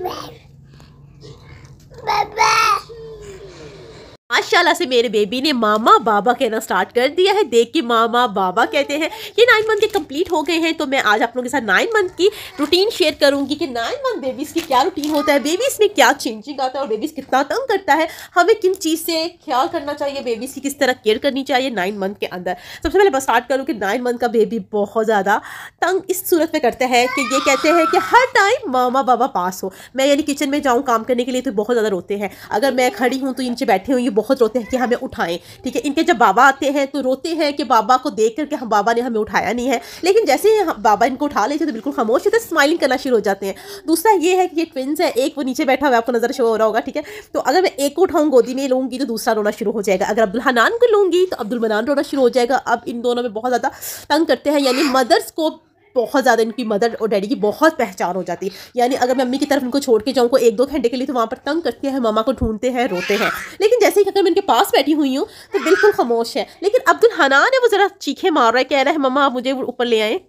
Red. माशाल्लाह से मेरे बेबी ने मामा बाबा कहना स्टार्ट कर दिया है देख के मामा बाबा कहते हैं ये नाइन मंथ के कंप्लीट हो गए हैं तो मैं आज आप लोगों के साथ नाइन मंथ की रूटीन शेयर करूंगी कि नाइन मंथ बेबीज़ की क्या रूटीन होता है बेबीज़ में क्या चेंजिंग आता है और बेबीज़ कितना तंग करता है हमें किन चीज़ से ख्याल करना चाहिए बेबीज़ की किस तरह केयर करनी चाहिए नाइन मंथ के अंदर सबसे पहले बस स्टार्ट करूँ कि नाइन मंथ का बेबी बहुत ज़्यादा तंग इस सूरत में करता है कि ये कहते हैं कि हर टाइम मामा बाबा पास हो मैं यानी किचन में जाऊँ काम करने के लिए तो बहुत ज़्यादा रोते हैं अगर मैं खड़ी हूँ तो इनसे बैठे हुए ये बहुत रोते हैं कि हमें उठाएं ठीक है इनके जब बाबा आते हैं तो रोते हैं कि बाबा को देख करके हम बाबा ने हमें उठाया नहीं है लेकिन जैसे ही बाबा इनको उठा लेते तो बिल्कुल खामोश होते स्माइलिंग करना शुरू हो जाते हैं दूसरा ये है कि ये ट्विन्स है एक वो नीचे बैठा हुआ आपको नज़र शो हो रहा होगा ठीक है तो अगर मैं एक को उठाऊँ गोदी में लूँगी तो दूसरा रोना शुरू हो जाएगा अगर अब्दुल हनान को लूँगी तो अब्दुल मनान रोना शुरू हो जाएगा अब इन दोनों में बहुत ज़्यादा तंग करते हैं यानी मदर्स को बहुत ज़्यादा इनकी मदर और डैडी की बहुत पहचान हो जाती है यानी अगर मैं मम्मी की तरफ इनको छोड़ के जाऊँ को एक दो घंटे के लिए तो वहाँ पर तंग करती है मामा को ढूंढते हैं रोते हैं लेकिन जैसे ही अगर मैं इनके पास बैठी हुई हूँ तो बिल्कुल खामोश है लेकिन अब्दुल हनान है वो ज़रा चीखे मार रहा है कह रहा है मम्मा आप मुझे ऊपर ले आएँ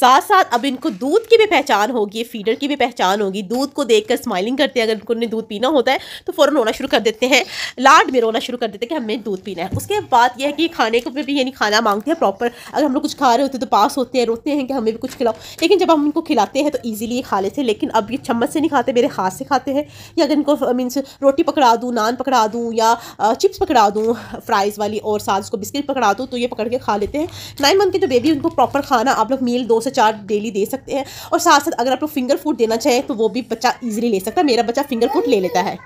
साथ साथ अब इनको दूध की भी पहचान होगी फीडर की भी पहचान होगी दूध को देखकर स्माइलिंग करते हैं अगर इनको दूध पीना होता है तो फ़ौरन रोना शुरू कर देते हैं लाड में रोना शुरू कर देते हैं कि हमें दूध पीना है उसके बाद यह है कि खाने को भी यानी खाना मांगते हैं प्रॉपर अगर हम लोग कुछ खा रहे होते हैं तो पास होते हैं रोते हैं कि हमें भी कुछ खिलाओ लेकिन जब हम इनको खिलाते हैं तो ईजिली खा लेते हैं लेकिन अब ये चम्मच से नहीं खाते मेरे हाथ से खाते हैं या अगर इनको मीन्स रोटी पकड़ा दूँ नान पकड़ा दूँ या चिप्स पकड़ा दूँ फ्राइज़ वाली और साथ उसको बिस्किट पकड़ा दूँ तो ये पकड़ के खा लेते हैं नाइन मंथ के जो बेबी उनको प्रॉपर खाना आप लोग मील दो से से चार डेली दे सकते हैं और साथ साथ अगर आप लोग फिंगर फूड देना चाहें तो वो भी बच्चा ईजिली ले सकता है मेरा बच्चा फिंगर फूड ले लेता है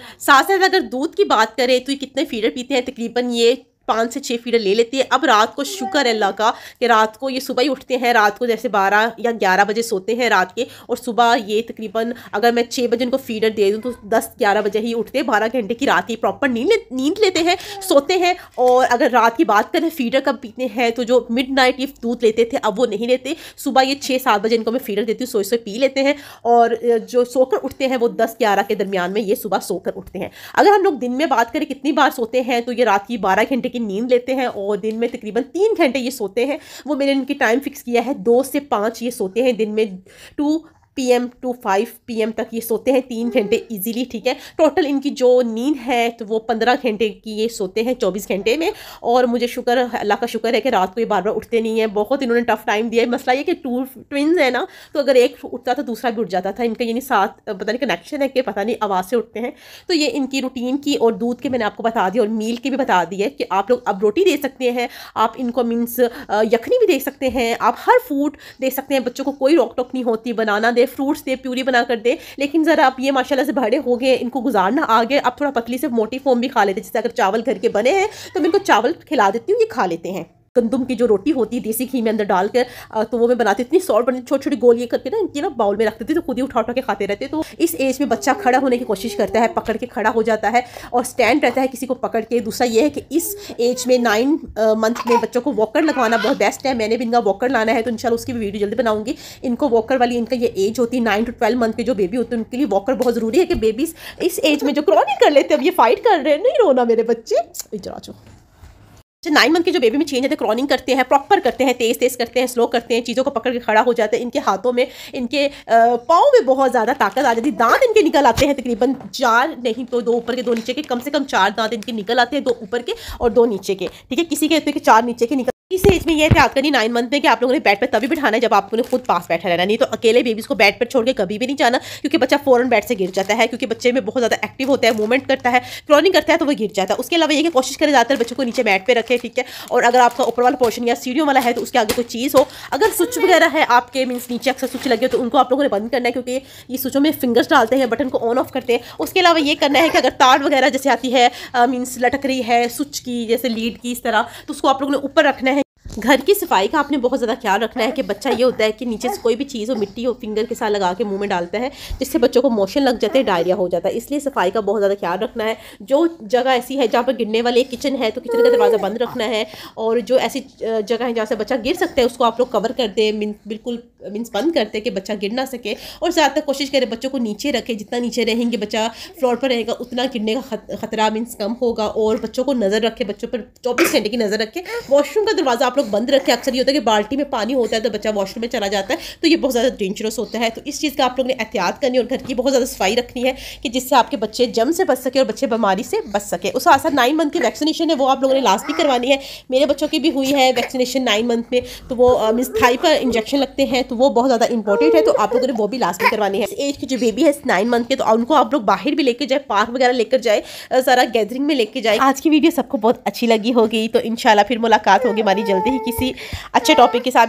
साथ साथ अगर दूध की बात करें तो ये कितने फीडर पीते हैं तकरीबन ये पाँच से छः फीडर ले लेती है अब रात को शुक्र है अल्लाह का कि रात को ये सुबह ही उठते हैं रात को जैसे बारह या ग्यारह बजे सोते हैं रात के और सुबह ये तकरीबन अगर मैं छः बजे उनको फीडर दे दूँ तो दस ग्यारह बजे ही उठते हैं बारह घंटे की रात ही प्रॉपर नींद ले, नींद लेते हैं सोते हैं और अगर रात की बात करें फीडर कब पीते हैं तो जो मिड नाइट ये दूध लेते थे अब वो नहीं लेते सुबह ये छः सात बजे इनको मैं फीडर देती हूँ सोए सोए पी लेते हैं और जो सोकर उठते हैं वो दस ग्यारह के दरमियान में ये सुबह सोकर उठते हैं अगर हम लोग दिन में बात करें कितनी बार सोते हैं तो ये रात की बारह घंटे की नींद लेते हैं और दिन में तकरीबन तीन घंटे ये सोते हैं वो मैंने इनकी टाइम फिक्स किया है दो से पाँच ये सोते हैं दिन में टू पीएम टू पी पीएम तक ये सोते हैं तीन घंटे इजीली ठीक है टोटल इनकी जो नींद है तो वो पंद्रह घंटे की ये सोते हैं चौबीस घंटे में और मुझे शुक्र अल्लाह का शुक्र है कि रात को ये बार बार उठते नहीं है बहुत इन्होंने टफ टाइम दिया है मसला ये कि टू ट्विन है ना तो अगर एक उठता था दूसरा भी उठ जाता था इनका यानी साथ पता नहीं कनेक्शन है कि पता नहीं आवाज़ से उठते हैं तो ये इनकी रूटीन की और दूध के मैंने आपको बता दिया और मील की भी बता दी है कि आप लोग अब रोटी दे सकते हैं आप इनको मीन्स यखनी भी दे सकते हैं आप हर फूड दे सकते हैं बच्चों को कोई रोक टोक नहीं होती बनाना दे फ्रूट्स दे प्यूरी बना कर दे लेकिन ज़रा आप ये माशाला से भरे हो गए इनको गुजारना आ गया अब थोड़ा पतली से मोटी फोम भी खा लेते जैसे अगर चावल घर के बने हैं तो मैं इनको चावल खिला देती हूँ ये खा लेते हैं गंदम की जो रोटी होती है देसी घी में अंदर डालकर तो वो मैं बनाती इतनी सॉल्ट बनी छोटी छोटी गोलियाँ करके ना इनकी ना बाउल में रखती थी तो खुद ही उठा उठा के खाते रहते तो इस एज में बच्चा खड़ा होने की कोशिश करता है पकड़ के खड़ा हो जाता है और स्टैंड रहता है किसी को पकड़ के दूसरा ये है कि इस एज में नाइन मंथ में बच्चों को वॉकर लगवाना बहुत बेस्ट है मैंने भी इनका वॉकर लाना है तो इनशाला उसकी भी वीडियो जल्दी बनाऊंगी इनको वॉकर वाली इनका ये एज होती है नाइन टू ट्वेल्व मंथ के जो बेबी होते हैं उनके लिए वॉकर बहुत ज़रूरी है कि बेबीज इस एज में जो क्रॉनिक कर लेते हैं अब ये फाइट कर रहे हैं नहीं रोना मेरे बच्चे इजरा अच्छा नाइन मंथ के जो बेबी में चेंज है क्रॉनिंग करते हैं प्रॉपर करते हैं तेज तेज करते हैं स्लो करते हैं चीज़ों को पकड़ के खड़ा हो जाता है इनके हाथों में इनके पाँव में बहुत ज़्यादा ताकत आ जाती है दांत इनके निकल आते हैं तकरीबन चार नहीं तो दो ऊपर के दो नीचे के कम से कम चार दांत इनके निकल आते हैं दो ऊपर के और दो नीचे के ठीक है किसी के तो चार नीचे के निकल इस एज में यह याद करनी नाइन मंथ में कि आप लोगों ने बेड पर तभी बिठाना है जब आप लोगों ने खुद पास बैठा रहना नहीं तो अकेले बेबीज़ को बेड पर छोड़ के कभी भी नहीं जाना क्योंकि बच्चा फौरन बेड से गिर जाता है क्योंकि बच्चे में बहुत ज़्यादा एक्टिव होता है मूवमेंट करता है क्रॉनिंग करता है तो वो गिर जाता है उसके अलावा ये कि कोशिश करें ज़्यादातर बच्चों को नीचे बैट पर रखें ठीक है और अगर आपका ऊपर वाला पोर्शन या सीढ़ियों वाला है तो उसके आगे कोई चीज़ हो अगर स्विच वगैरह है आपके मीन्स नीचे अक्सर स्विच लगे तो उनको आप लोगों ने बंद करना है क्योंकि ये स्विचों में फिंगर्स डालते हैं बटन को ऑन ऑफ करते हैं उसके अलावा ये करना है कि अगर तार वगैरह जैसे आती है मीन्स लटक रही है स्विच की जैसे लीड की इस तरह तो उसको आप लोगों ने ऊपर रखना है घर की सफाई का आपने बहुत ज़्यादा ख्याल रखना है कि बच्चा ये होता है कि नीचे से कोई भी चीज़ हो मिट्टी हो फिंगर के साथ लगा के मुंह में डालता है जिससे बच्चों को मोशन लग जाते हैं डायरिया हो जाता है इसलिए सफाई का बहुत ज़्यादा ख्याल रखना है जो जगह ऐसी है जहाँ पर गिरने वाले किचन है तो किचन का दरवाज़ा बंद रखना है और जो ऐसी जगह है जहाँ से बच्चा गिर सकता है उसको आप लोग कवर कर दें बिल्कुल मीन्स बंद करते हैं कि बच्चा गिर ना सके और ज़्यादातर कोशिश करें बच्चों को नीचे रखें जितना नीचे रहेंगे बच्चा फ्लोर पर रहेगा उतना गिरने का खतरा मीन्स कम होगा और बच्चों को नज़र रखें बच्चों पर चौबीस घंटे की नज़र रखें वॉशरूम का दरवाज़ा आप लोग बंद रखें अक्सर ये होता है कि बाल्टी में पानी होता है तो बच्चा वॉशरूम में चला जाता है तो ये बहुत ज़्यादा डेंजरस होता है तो इस चीज़ का आप लोग ने एहतियात करनी और घर की बहुत ज़्यादा सफाई रखनी है कि जिससे आपके बच्चे जम से बच सके और बच्चे बीमारी से बच सके उस आसान नाइन मंथ की वैक्सीनेशन है वो आप लोगों ने लास्ट भी करवानी है मेरे बच्चों की भी हुई है वैक्सीनेशन नाइन मंथ में तो वो मीन्स uh, थाई पर इंजेक्शन लगते हैं तो वो बहुत ज़्यादा इंपॉर्टेंट है तो आप लोगों ने वो भी लास्ट में करवानी है एज की जो बेबी है नाइन मंथ के तो उनको आप लोग बाहर भी लेकर जाए पार्क वगैरह लेकर जाए सारा गैदरिंग में लेकर जाए आज की वीडियो सबको बहुत अच्छी लगी होगी तो इनशाला फिर मुलाकात होगी हमारी जल्दी ही किसी अच्छे टॉपिक के साथ